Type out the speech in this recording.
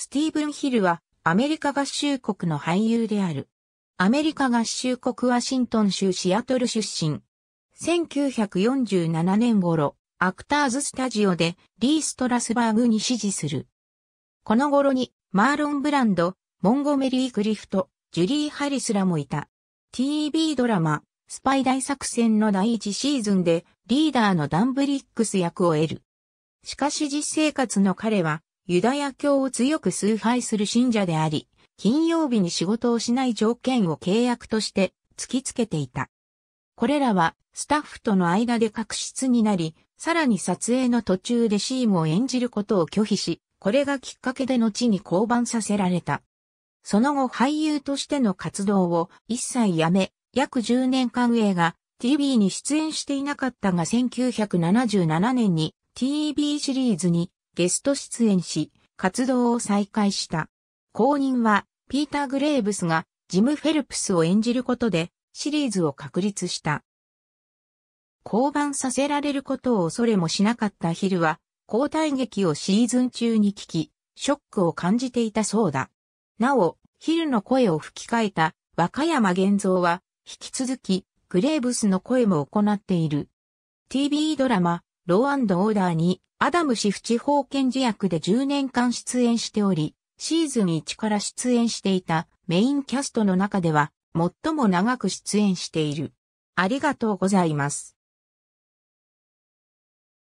スティーブン・ヒルはアメリカ合衆国の俳優である。アメリカ合衆国ワシントン州シアトル出身。1947年頃、アクターズスタジオでリー・ストラスバーグに指示する。この頃にマーロン・ブランド、モンゴメリー・クリフト、ジュリー・ハリスらもいた。TV ドラマ、スパイ大作戦の第一シーズンでリーダーのダンブリックス役を得る。しかし実生活の彼はユダヤ教を強く崇拝する信者であり、金曜日に仕事をしない条件を契約として突きつけていた。これらはスタッフとの間で確執になり、さらに撮影の途中でシームを演じることを拒否し、これがきっかけで後に降板させられた。その後俳優としての活動を一切やめ、約10年間映画 TV に出演していなかったが1977年に TV シリーズにゲスト出演し、活動を再開した。後任は、ピーター・グレーブスが、ジム・フェルプスを演じることで、シリーズを確立した。降板させられることを恐れもしなかったヒルは、交代劇をシーズン中に聞き、ショックを感じていたそうだ。なお、ヒルの声を吹き替えた若山玄三は、引き続き、グレーブスの声も行っている。TV ドラマ、ローオーダーに、アダムシフ地方検事役で10年間出演しており、シーズン1から出演していたメインキャストの中では、最も長く出演している。ありがとうございます。